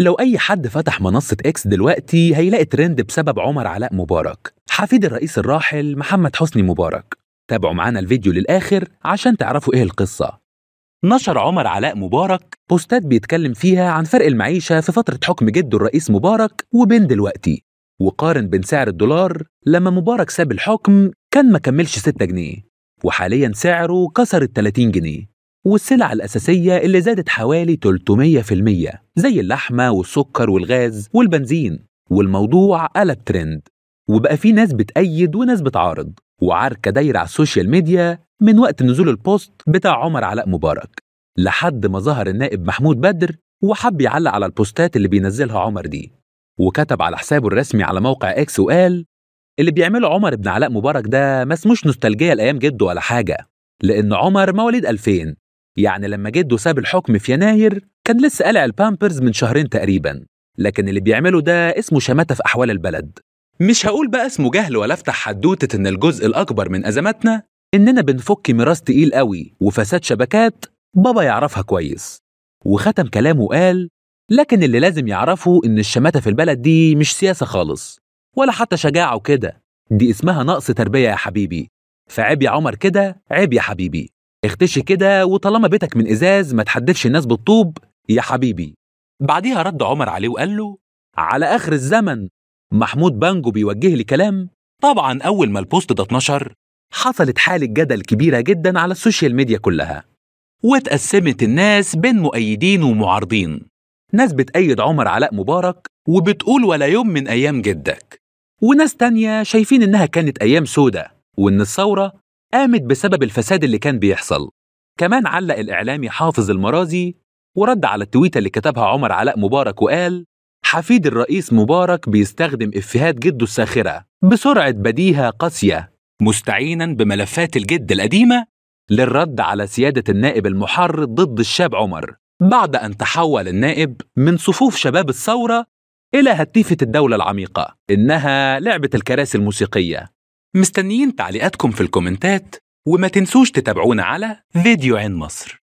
لو أي حد فتح منصة إكس دلوقتي هيلاقي ترند بسبب عمر علاء مبارك حفيد الرئيس الراحل محمد حسني مبارك تابعوا معانا الفيديو للآخر عشان تعرفوا إيه القصة نشر عمر علاء مبارك بوستات بيتكلم فيها عن فرق المعيشة في فترة حكم جده الرئيس مبارك وبين دلوقتي وقارن بين سعر الدولار لما مبارك ساب الحكم كان ما كملش 6 جنيه وحاليا سعره كسر ال 30 جنيه والسلع الأساسية اللي زادت حوالي 300% زي اللحمة والسكر والغاز والبنزين والموضوع قلب ترند وبقى في ناس بتأيد وناس بتعارض وعركة دايرة على السوشيال ميديا من وقت نزول البوست بتاع عمر علاء مبارك لحد ما ظهر النائب محمود بدر وحب يعلق على البوستات اللي بينزلها عمر دي وكتب على حسابه الرسمي على موقع اكس وقال اللي بيعمله عمر ابن علاء مبارك ده ما اسموش نوستالجيا لايام جده ولا حاجه لان عمر مواليد 2000 يعني لما جده ساب الحكم في يناير كان لسه قلع البامبرز من شهرين تقريبا لكن اللي بيعمله ده اسمه شماتة في أحوال البلد مش هقول بقى اسمه جهل ولا افتح حدوتة إن الجزء الأكبر من أزماتنا إننا بنفك ميراث تقيل قوي وفساد شبكات بابا يعرفها كويس وختم كلامه قال لكن اللي لازم يعرفه إن الشماتة في البلد دي مش سياسة خالص ولا حتى شجاعة وكده دي اسمها نقص تربية يا حبيبي فعيب يا عمر كده عيب يا حبيبي اختشي كده وطالما بيتك من ازاز ما تحدفش الناس بالطوب يا حبيبي بعديها رد عمر عليه وقال له على اخر الزمن محمود بانجو بيوجه لي كلام طبعا اول ما البوست ده اتنشر حصلت حالة جدل كبيرة جدا على السوشيال ميديا كلها واتقسمت الناس بين مؤيدين ومعارضين ناس بتأيد عمر علاء مبارك وبتقول ولا يوم من أيام جدك وناس تانية شايفين إنها كانت أيام سودة وإن الثورة قامت بسبب الفساد اللي كان بيحصل كمان علق الإعلامي حافظ المرازي ورد على التويتة اللي كتبها عمر علاء مبارك وقال حفيد الرئيس مبارك بيستخدم إفيهات جده الساخرة بسرعة بديهة قاسية مستعينا بملفات الجد القديمة للرد على سيادة النائب المحر ضد الشاب عمر بعد أن تحول النائب من صفوف شباب الثورة إلى هتيفة الدولة العميقة إنها لعبة الكراسي الموسيقية مستنيين تعليقاتكم في الكومنتات وما تنسوش تتابعونا على فيديو عين مصر